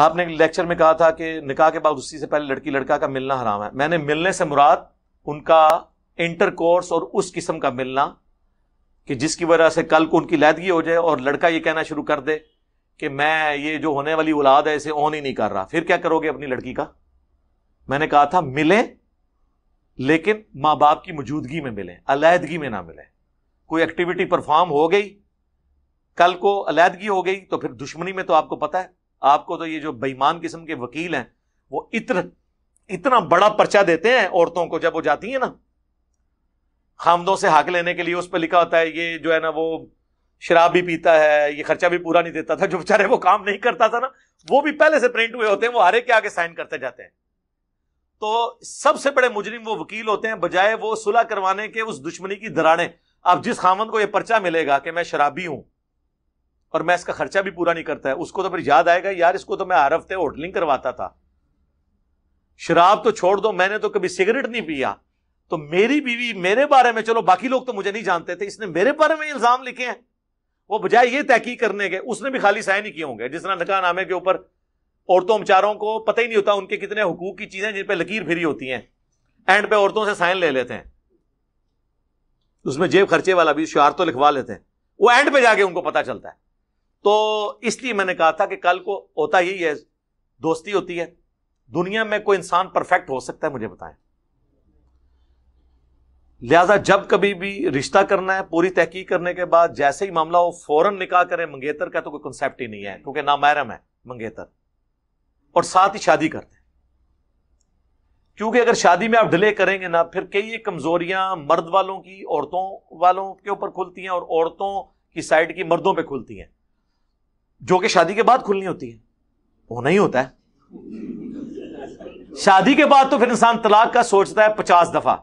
आपने लेक्चर में कहा था कि निकाह के बाद उसी से पहले लड़की लड़का का मिलना हराम है मैंने मिलने से मुराद उनका इंटर कोर्स और उस किस्म का मिलना कि जिसकी वजह से कल को उनकी लैदगी हो जाए और लड़का ये कहना शुरू कर दे कि मैं ये जो होने वाली औलाद है इसे ऑन ही नहीं कर रहा फिर क्या करोगे अपनी लड़की का मैंने कहा था मिले लेकिन माँ बाप की मौजूदगी में मिले अलीहदगी में ना मिले कोई एक्टिविटी परफॉर्म हो गई कल को अलीहदगी हो गई तो फिर दुश्मनी में तो आपको पता है आपको तो ये जो बेईमान किस्म के वकील हैं वो इतना इतना बड़ा पर्चा देते हैं औरतों को जब वो जाती है ना खामदों से हाक लेने के लिए उस पर लिखा होता है ये जो है ना वो शराब भी पीता है ये खर्चा भी पूरा नहीं देता था जो बेचारे वो काम नहीं करता था ना वो भी पहले से प्रिंट हुए होते हैं वो हरे के आगे साइन करते जाते हैं तो सबसे बड़े मुजरिम वो वकील होते हैं बजाय वो सुलह करवाने के उस दुश्मनी की दराड़े अब जिस खामन को ये पर्चा मिलेगा कि मैं शराबी हूं और मैं इसका खर्चा भी पूरा नहीं करता है उसको तो फिर याद आएगा यार इसको तो मैं हर हफ्ते होटलिंग करवाता था शराब तो छोड़ दो मैंने तो कभी सिगरेट नहीं पिया तो मेरी बीवी मेरे बारे में चलो बाकी लोग तो मुझे नहीं जानते थे इसने मेरे बारे में इल्जाम लिखे हैं वो बजाय ये तहकीक करने के उसने भी खाली साइन नहीं किए होंगे जिस तरह नका नामे के ऊपर औरतों बेचारों को पता ही नहीं होता उनके कितने हकूक की चीजें जिन पर लकीर फिरी होती हैं एंड पे औरतों से साइन ले लेते हैं उसमें जेब खर्चे वाला भी शुआर तो लिखवा लेते हैं वो एंड पे जाके उनको पता चलता है तो इसलिए मैंने कहा था कि कल को होता ही है दोस्ती होती है दुनिया में कोई इंसान परफेक्ट हो सकता है मुझे बताएं लिहाजा जब कभी भी रिश्ता करना है पूरी तहकीक करने के बाद जैसे ही मामला हो फौरन निकाह करें मंगेतर का तो कोई कंसेप्ट ही नहीं है क्योंकि ना मैरम है मंगेतर और साथ ही शादी करते दें क्योंकि अगर शादी में आप डिले करेंगे ना फिर कई कमजोरियां मर्द वालों की औरतों वालों के ऊपर खुलती हैं औरतों की साइड की मर्दों पर खुलती हैं जो कि शादी के बाद खुलनी होती है वो नहीं होता है शादी के बाद तो फिर इंसान तलाक का सोचता है पचास दफा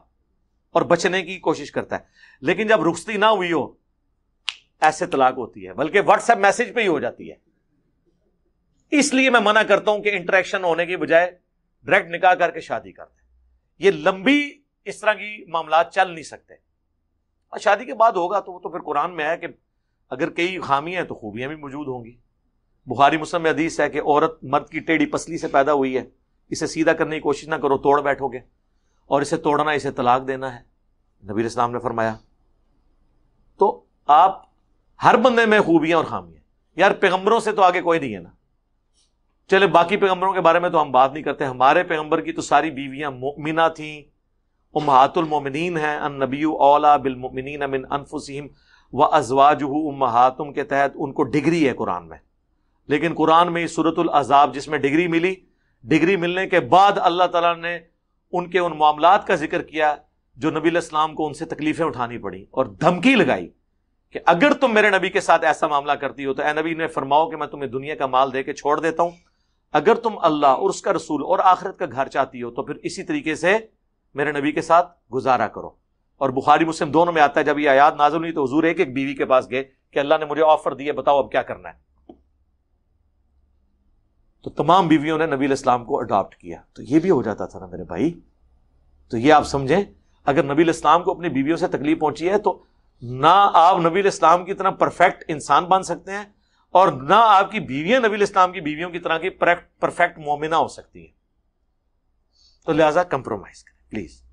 और बचने की कोशिश करता है लेकिन जब रुखती ना हुई हो ऐसे तलाक होती है बल्कि व्हाट्सएप मैसेज पे ही हो जाती है इसलिए मैं मना करता हूं कि इंटरेक्शन होने की बजाय डायरेक्ट निकाह करके शादी कर दें ये लंबी इस तरह की मामला चल नहीं सकते और शादी के बाद होगा तो वो तो फिर कुरान में है कि अगर कई खामियां हैं तो खूबियां भी मौजूद होंगी बुखारी मुसम में हदीस है कि औरत मर्द की टेढ़ी पसली से पैदा हुई है इसे सीधा करने की कोशिश ना करो तोड़ बैठोगे और इसे तोड़ना इसे तलाक देना है नबी इस्लाम ने फरमाया तो आप हर बंदे में खूबियां और खामियां यार पैगंबरों से तो आगे कोई नहीं है ना चले बाकी पैगंबरों के बारे में तो हम बात नहीं करते हमारे पैगंबर की तो सारी बीवियां मोमिना थी उमहातुल मोमिनीन हैं अन नबी ओला बिलमोमिन मोमिनीन अमिन अनफुसम व अजवाजहू उम्मातुम के तहत उनको डिग्री है कुरान में लेकिन कुरान में सूरत अजाब जिसमें डिग्री मिली डिग्री मिलने के बाद अल्लाह ताला ने उनके उन मामला का जिक्र किया जो नबी इस्लाम को उनसे तकलीफें उठानी पड़ी और धमकी लगाई कि अगर तुम मेरे नबी के साथ ऐसा मामला करती हो तो ए नबी ने फरमाओ कि मैं तुम्हें दुनिया का माल दे के छोड़ देता हूं अगर तुम अल्लाह और उसका रसूल और आखिरत का घर चाहती हो तो फिर इसी तरीके से मेरे नबी के साथ गुजारा करो और बुखारी मुस्लिम दोनों में आता है जब यह आयात नाजुल नहीं तो हजूर एक एक बीवी के पास गए कि अल्लाह ने मुझे ऑफर दिया बताओ अब क्या करना है तो तमाम बीवियों ने नबी इस्लाम को अडॉप्ट किया तो यह भी हो जाता था ना मेरे भाई तो यह आप समझें अगर नबी इस्लाम को अपनी बीवियों से तकलीफ पहुंची है तो ना आप नबी इस्लाम की तरह परफेक्ट इंसान बन सकते हैं और ना आपकी बीवियां नबी इस्लाम की बीवियों की तरह की परफेक्ट मोमिना हो सकती हैं तो लिहाजा कंप्रोमाइज करें प्लीज़